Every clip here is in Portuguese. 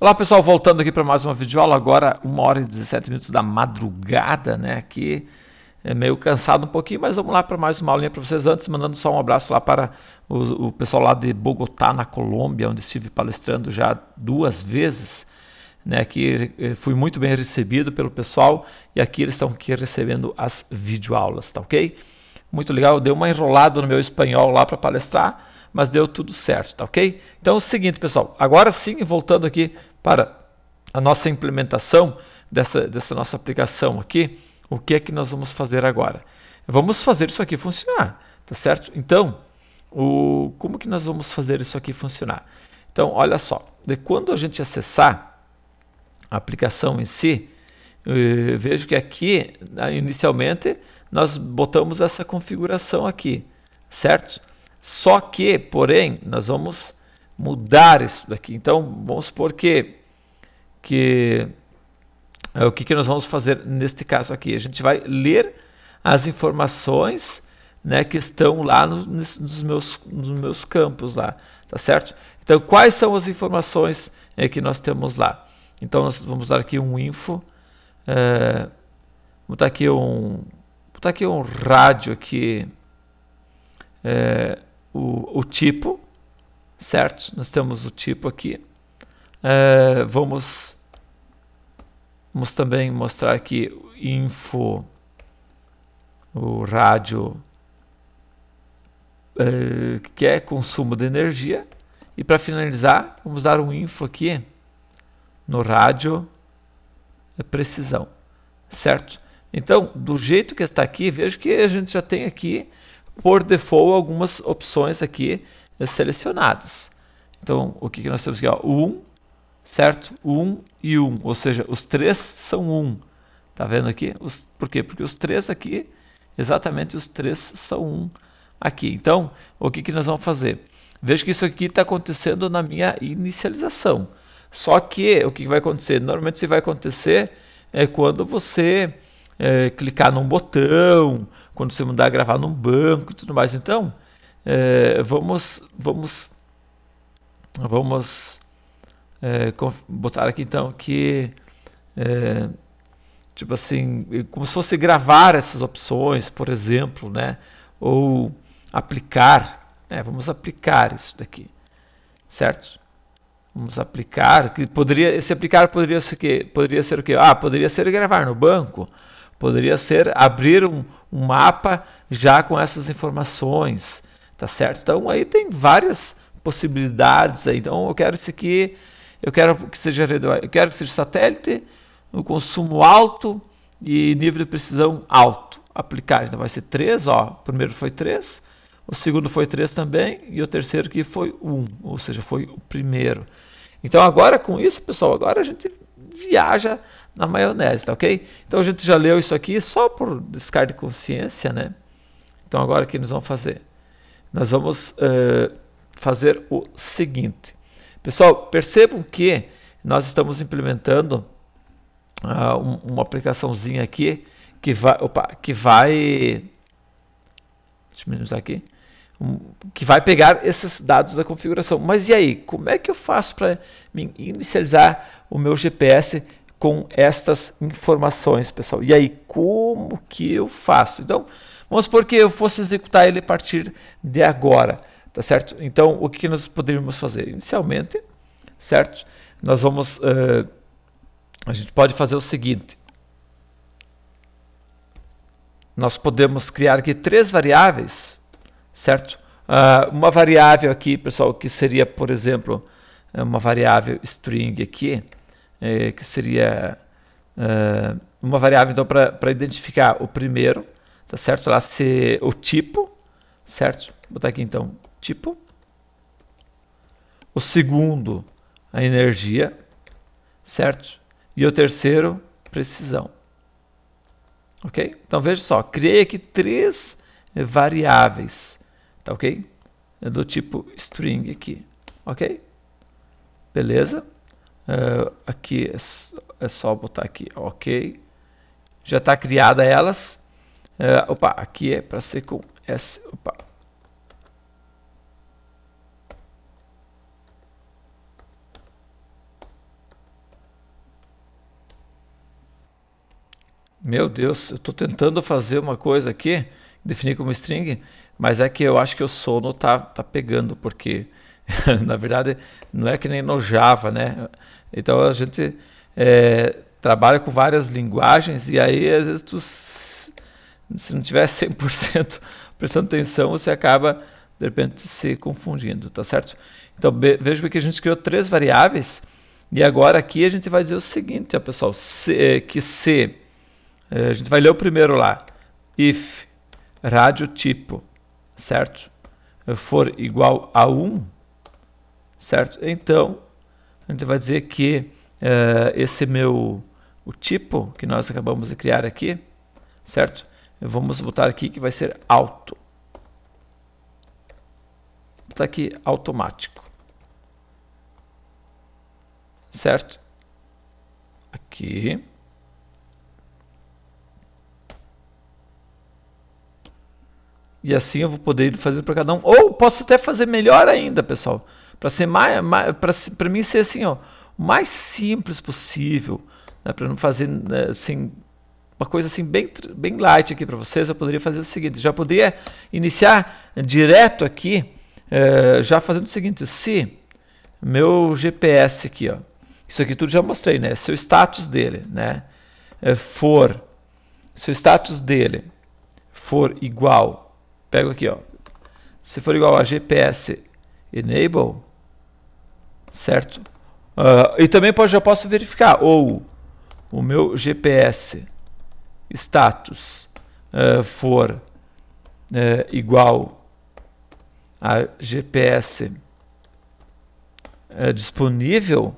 Olá pessoal, voltando aqui para mais uma videoaula, agora 1 hora e 17 minutos da madrugada, né, aqui é meio cansado um pouquinho, mas vamos lá para mais uma aulinha para vocês antes, mandando só um abraço lá para o, o, pessoal lá de Bogotá, na Colômbia, onde estive palestrando já duas vezes, né, que eh, fui muito bem recebido pelo pessoal e aqui eles estão aqui recebendo as videoaulas, tá ok? Muito legal, deu uma enrolada no meu espanhol lá para palestrar, mas deu tudo certo, tá ok? Então é o seguinte, pessoal, agora sim, voltando aqui para a nossa implementação dessa, dessa nossa aplicação aqui, o que é que nós vamos fazer agora? Vamos fazer isso aqui funcionar, tá certo? Então, o, como que nós vamos fazer isso aqui funcionar? Então, olha só, de quando a gente acessar a aplicação em si, eh, vejo que aqui, ah, inicialmente, nós botamos essa configuração aqui, certo? Só que, porém, nós vamos mudar isso daqui. Então, vamos supor que, que eh, o que, que nós vamos fazer neste caso aqui? A gente vai ler as informações né, que estão lá no, nos, meus, nos meus campos lá, tá certo? Então, quais são as informações é, que nós temos lá? Então, nós vamos dar aqui um info, é, eh, vou botar aqui um, botar aqui um rádio aqui, é, o, o tipo, certo? Nós temos o tipo aqui. É, vamos, vamos também mostrar aqui info, o rádio é, que é consumo de energia. E para finalizar, vamos dar um info aqui no rádio é precisão, certo? Então, do jeito que está aqui, veja que a gente já tem aqui por default algumas opções aqui eh, selecionadas. Então, o que, que nós temos aqui? O um, certo? um e um. ou seja, os três são um. Tá vendo aqui? Os, por quê? Porque os três aqui, exatamente os três são um aqui. Então, o que, que nós vamos fazer? Veja que isso aqui está acontecendo na minha inicialização. Só que o que vai acontecer? Normalmente isso vai acontecer é quando você é, clicar num botão, quando você mudar gravar num banco e tudo mais. Então, é, vamos, vamos, vamos é, botar aqui então que é, tipo assim, é, como se fosse gravar essas opções, por exemplo, né? Ou aplicar, né? vamos aplicar isso daqui, certo? Vamos aplicar, que poderia, esse aplicar poderia ser o quê? Poderia ser o quê? Ah, poderia ser gravar no banco, Poderia ser abrir um, um mapa já com essas informações, tá certo? Então aí tem várias possibilidades aí. Então eu quero isso aqui, eu quero que seja eu quero que seja satélite, um consumo alto e nível de precisão alto. Aplicar, então vai ser 3, ó, o primeiro foi 3, o segundo foi 3 também e o terceiro que foi 1, um, ou seja, foi o primeiro. Então agora com isso, pessoal, agora a gente viaja na maionese, tá ok? Então a gente já leu isso aqui só por descarte de consciência, né? Então agora o que nós vamos fazer? Nós vamos uh, fazer o seguinte. Pessoal, percebam que nós estamos implementando uh, um, uma aplicaçãozinha aqui que vai, opa, que vai, deixa eu aqui, que vai pegar esses dados da configuração. Mas e aí, como é que eu faço para inicializar o meu GPS com estas informações, pessoal? E aí, como que eu faço? Então, vamos supor que eu fosse executar ele a partir de agora, tá certo? Então, o que nós poderíamos fazer? Inicialmente, certo? Nós vamos, uh, a gente pode fazer o seguinte. Nós podemos criar aqui três variáveis certo? Uh, uma variável aqui, pessoal, que seria, por exemplo, eh, uma variável string aqui, eh, que seria uh, uma variável então para identificar o primeiro, tá certo? Lá se o tipo, certo? Vou botar aqui então tipo. O segundo, a energia, certo? E o terceiro, precisão. Ok? Então veja só, criei aqui três variáveis Tá ok? É do tipo string aqui. Ok? Beleza? Uh, aqui é, é, só botar aqui ok. Já está criada elas. Uh, opa, aqui é para ser com S. Opa. Meu Deus, eu estou tentando fazer uma coisa aqui definir como string, mas é que eu acho que o sono tá, tá pegando, porque na verdade não é que nem no Java, né? Então a gente é, trabalha com várias linguagens e aí às vezes tu, se não tiver 100% prestando atenção, você acaba de repente se confundindo, tá certo? Então vejo que a gente criou três variáveis e agora aqui a gente vai dizer o seguinte, ó, pessoal, se, é, que se é, a gente vai ler o primeiro lá, if rádio tipo certo? For igual a 1, certo? Então, a gente vai dizer que uh, esse meu o tipo que nós acabamos de criar aqui, certo? Vamos botar aqui que vai ser alto está aqui automático. Certo? Aqui. E assim eu vou poder fazer para cada um. Ou posso até fazer melhor ainda, pessoal. Para ser mais, mais para mim ser assim, ó, o mais simples possível, né? para não fazer né, assim uma coisa assim bem bem light aqui para vocês. Eu poderia fazer o seguinte, já poderia iniciar direto aqui, é, já fazendo o seguinte, se meu GPS aqui, ó, isso aqui tudo já mostrei, né? seu status dele, né, eh, for seu status dele for igual Pego aqui, ó. Se for igual a GPS enable, certo? Uh, e também pode, já posso verificar ou o meu GPS status uh, for uh, igual a GPS disponível,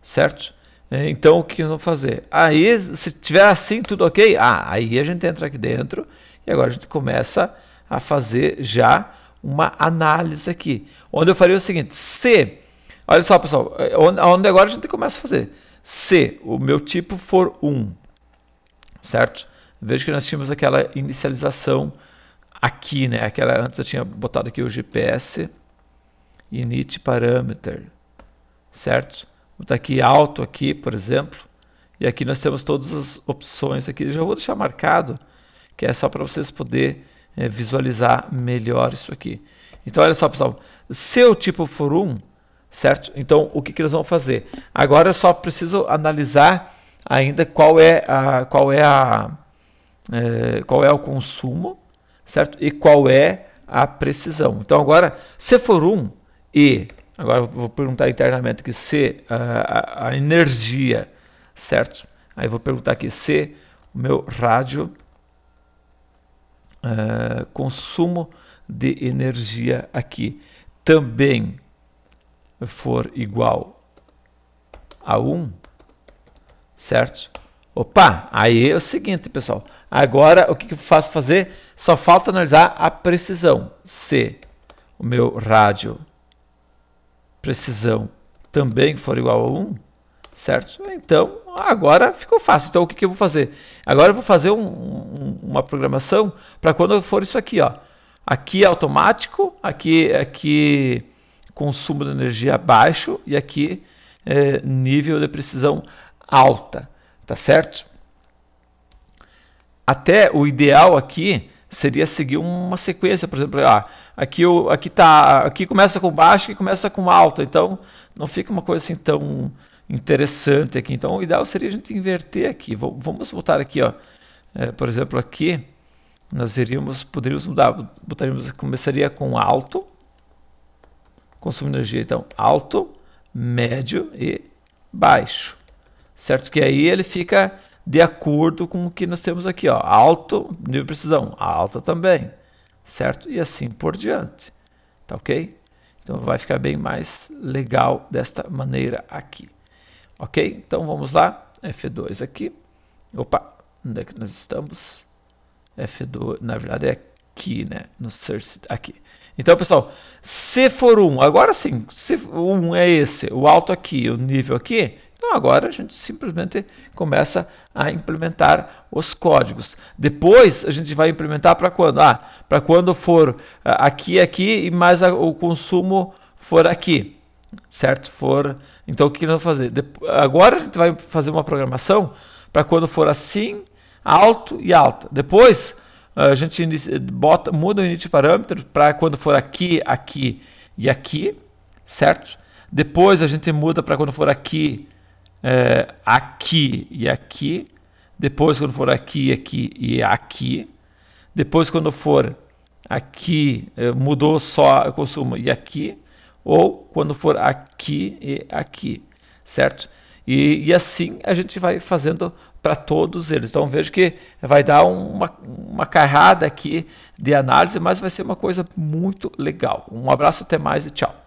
certo? Então o que eu vou fazer? Aí se tiver assim tudo ok, ah, aí a gente entra aqui dentro e agora a gente começa a fazer já uma análise aqui. Onde eu faria o seguinte: se, olha só pessoal, é, onde agora a gente começa a fazer. Se o meu tipo for 1, certo? Veja que nós tínhamos aquela inicialização aqui, né? Aquela antes eu tinha botado aqui o GPS init parameter, certo? Vou botar aqui alto aqui, por exemplo. E aqui nós temos todas as opções aqui. Eu já vou deixar marcado, que é só para vocês poderem é, visualizar melhor isso aqui. Então, olha só, pessoal. Se o tipo for 1, um, certo? Então, o que, que eles vão fazer? Agora eu só preciso analisar ainda qual é a qual é a é, qual é o consumo, certo? E qual é a precisão. Então agora, se for um e agora vou perguntar internamente que se a, a, a energia, certo? Aí vou perguntar aqui se o meu rádio eh, consumo de energia aqui também for igual a 1, certo? Opa, aí é o seguinte, pessoal. Agora, o que, que eu faço fazer? Só falta analisar a precisão. Se o meu rádio precisão também for igual a 1, certo? Então, agora ficou fácil. Então o que, que eu vou fazer? Agora eu vou fazer um, um, uma programação para quando for isso aqui, ó. Aqui é automático, aqui aqui consumo de energia baixo e aqui é, nível de precisão alta, tá certo? Até o ideal aqui seria seguir uma sequência, por exemplo, ah, aqui eu, aqui tá, aqui começa com baixo e começa com alta, então não fica uma coisa assim tão interessante aqui. Então, o ideal seria a gente inverter aqui. Vamos botar aqui, ó. É, por exemplo, aqui nós iríamos, poderíamos mudar, botaríamos, começaria com alto, consumo de energia, então alto, médio e baixo, certo? Que aí ele fica de acordo com o que nós temos aqui, ó, alto, nível de precisão, alta também, certo? E assim por diante, tá ok? Então vai ficar bem mais legal desta maneira aqui. Ok? Então vamos lá. F2 aqui. Opa, onde é que nós estamos? F2, na verdade é aqui, né? No search aqui. Então, pessoal, se for 1, um, agora sim, se 1 um é esse, o alto aqui, o nível aqui, então agora a gente simplesmente começa a implementar os códigos. Depois a gente vai implementar para quando? Ah, para quando for ah, aqui, aqui e mais a, o consumo for aqui certo? For, então o que nós vamos fazer? Agora a gente vai fazer uma programação para quando for assim, alto e alta. Depois a gente bota, muda o init parâmetro para quando for aqui, aqui e aqui, certo? Depois a gente muda para quando for aqui, é, aqui e aqui. Depois quando for aqui, aqui e aqui. Depois quando for aqui, eh, mudou só o consumo e aqui ou quando for aqui e aqui, certo? E, e assim a gente vai fazendo para todos eles. Então vejo que vai dar uma, uma carrada aqui de análise, mas vai ser uma coisa muito legal. Um abraço, até mais e tchau.